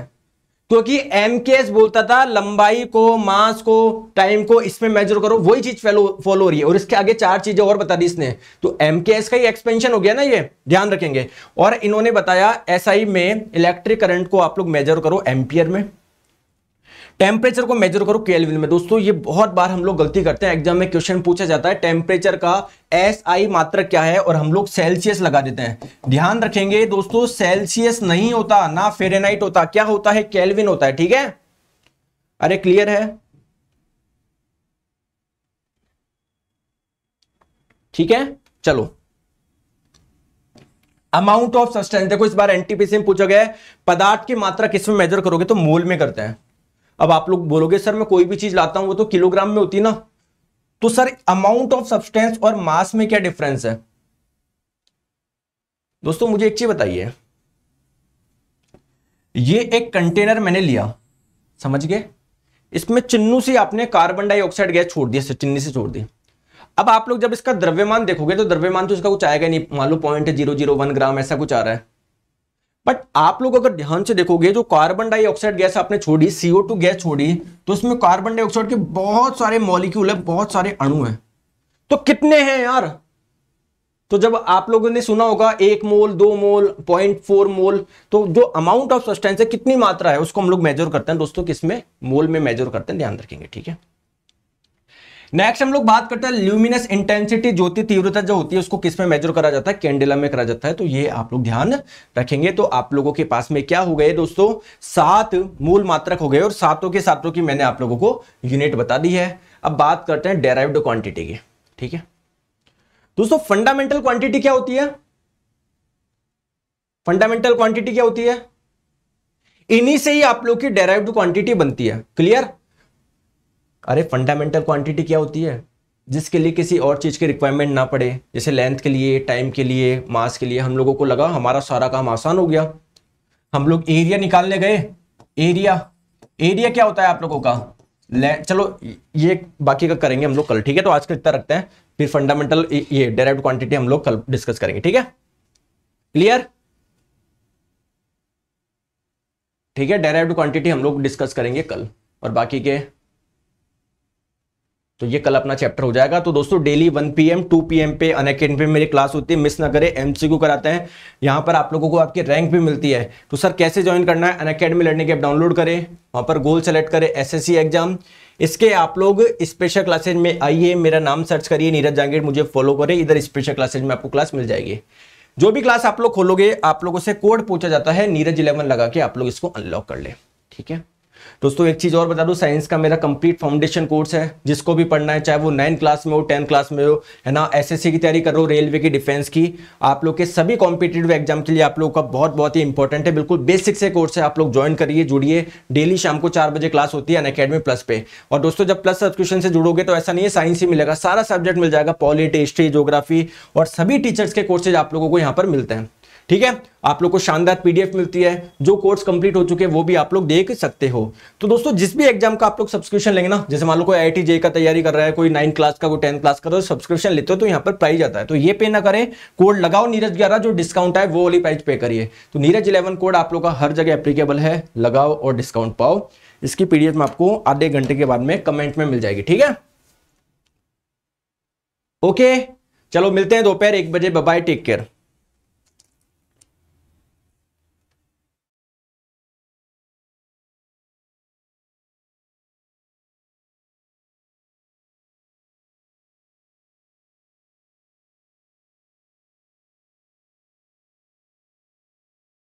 क्योंकि तो एमकेएस बोलता था लंबाई को मास को टाइम को इसमें मेजर करो वही चीज फॉलो हो रही है और इसके आगे चार चीजें और बता दी इसने तो एमकेएस का ही एक्सपेंशन हो गया ना ये ध्यान रखेंगे और इन्होंने बताया एसआई में इलेक्ट्रिक करंट को आप लोग मेजर करो एम्पियर में टेम्परेचर को मेजर करो केल्विन में दोस्तों ये बहुत बार हम लोग गलती करते हैं एग्जाम में क्वेश्चन पूछा जाता है टेम्परेचर का एस आई मात्र क्या है और हम लोग सेल्सियस लगा देते हैं ध्यान रखेंगे दोस्तों सेल्सियस नहीं होता ना फेरेनाइट होता क्या होता है केल्विन होता है ठीक है अरे क्लियर है ठीक है चलो अमाउंट ऑफ सस्टेंस देखो इस बार एनटीपीसी में पूछा गया है पदार्थ की मात्रा किसमें मेजर करोगे तो मोल में करते हैं अब आप लोग बोलोगे सर मैं कोई भी चीज लाता हूं वो तो किलोग्राम में होती ना तो सर अमाउंट ऑफ सब्सटेंस और मास में क्या डिफरेंस है दोस्तों मुझे एक चीज बताइए ये एक कंटेनर मैंने लिया समझ गए इसमें चिन्नू से आपने कार्बन डाइऑक्साइड गैस छोड़ दिया चिन्नी से छोड़ दी अब आप लोग जब इसका द्रव्यमान देखोगे तो द्रव्यमान तो इसका कुछ आएगा नहीं मान लो point zero zero one gram ऐसा कुछ आ रहा है बट आप लोग अगर ध्यान से देखोगे जो कार्बन डाइऑक्साइड गैस आपने छोड़ी सीओ टू गैस छोड़ी तो उसमें कार्बन डाइऑक्साइड के बहुत सारे मॉलिक्यूल है बहुत सारे अणु हैं तो कितने हैं यार तो जब आप लोगों ने सुना होगा एक मोल दो मोल पॉइंट फोर मोल तो जो अमाउंट ऑफ सस्टेंस है कितनी मात्रा है उसको हम लोग मेजर करते हैं दोस्तों किसमें मोल में मेजर करते हैं ध्यान रखेंगे ठीक है नेक्स्ट हम लोग बात करते हैं ल्यूमिनस इंटेंसिटी ज्योति तीव्रता जो होती है उसको किस में मेजर करा जाता है कैंडेला में करा जाता है तो ये आप लोग ध्यान रखेंगे तो आप लोगों के पास में क्या हो गए दोस्तों सात मूल मात्रक हो गए और सातों के सातों की मैंने आप लोगों को यूनिट बता दी है अब बात करते हैं डेराइव्ड क्वांटिटी की ठीक है दोस्तों फंडामेंटल क्वांटिटी क्या होती है फंडामेंटल क्वांटिटी क्या होती है इन्हीं से ही आप लोग की डेराइव्ड क्वांटिटी बनती है क्लियर अरे फंडामेंटल क्वांटिटी क्या होती है जिसके लिए किसी और चीज़ की रिक्वायरमेंट ना पड़े जैसे लेंथ के लिए टाइम के लिए मास के लिए हम लोगों को लगा हमारा सारा काम आसान हो गया हम लोग एरिया निकालने गए एरिया एरिया क्या होता है आप लोगों का चलो ये बाकी का करेंगे हम लोग कल ठीक है तो आज का इतना रखते हैं फिर फंडामेंटल ये डायरेक्ट क्वांटिटी हम लोग कल डिस्कस करेंगे ठीक है क्लियर ठीक है डायरेक्ट क्वांटिटी हम लोग डिस्कस करेंगे कल और बाकी के तो ये कल अपना चैप्टर हो जाएगा तो दोस्तों डेली 1 पीएम 2 पीएम पे अन अकेडमी मेरी क्लास होती है मिस ना करें एमसीक्यू कराते हैं यहाँ पर आप लोगों को आपकी रैंक भी मिलती है तो सर कैसे ज्वाइन करना है Unacademy learning app download करें वहाँ पर गोल सेलेक्ट करें एसएससी एग्जाम इसके आप लोग स्पेशल क्लासेज में आइए मेरा नाम सर्च करिए नीरज जांगेड मुझे फॉलो करें इधर स्पेशल क्लासेज में आपको क्लास मिल जाएगी जो भी क्लास आप लोग खोलोगे आप लोगों से कोड पूछा जाता है नीरज इलेवन लगा के आप लोग इसको अनलॉक कर ले ठीक है दोस्तों एक चीज़ और बता दो साइंस का मेरा कंप्लीट फाउंडेशन कोर्स है जिसको भी पढ़ना है चाहे वो नाइन क्लास में हो टेंथ क्लास में हो है ना एसएससी की तैयारी करो रेलवे की डिफेंस की आप लोग के सभी कॉम्पिटेटिव एग्जाम के लिए आप लोग का बहुत बहुत ही इंपॉर्टेंट है बिल्कुल बेसिक से कोर्स है आप लोग ज्वाइन करिए जुड़िए डेली शाम को चार बजे क्लास होती है अनकेडमी प्लस पे और दोस्तों जब प्लस सब्सक्रिप्शन से जुड़ोगे तो ऐसा नहीं है साइंस ही मिलेगा सारा सब्जेक्ट मिल जाएगा पॉलिट हिस्ट्री जोग्राफी और सभी टीचर्स के कोर्सेज आप लोगों को यहाँ पर मिलते हैं ठीक है आप लोग को शानदार पीडीएफ मिलती है जो कोर्स कंप्लीट हो चुके हैं वो भी आप लोग देख सकते हो तो दोस्तों जिस भी एग्जाम का आप लोग सब्सक्रिप्शन लेंगे ना जैसे मान लो कोई आई टी का तैयारी कर रहा है कोई नाइन क्लास का कोई टेन क्लास का तो सब्सक्रिप्शन लेते हो तो यहाँ पर प्राइज आता है तो ये पे ना करें कोड लगाओ नीरज ग्यारह जो डिस्काउंट है वो वाली प्राइज पे करिए तो नीरज इलेवन कोड आप लोग का हर जगह एप्लीकेबल है लगाओ और डिस्काउंट पाओ इसकी पीडीएफ में आपको आधे घंटे के बाद में कमेंट में मिल जाएगी ठीक है ओके चलो मिलते हैं दोपहर एक बजे बाय टेक केयर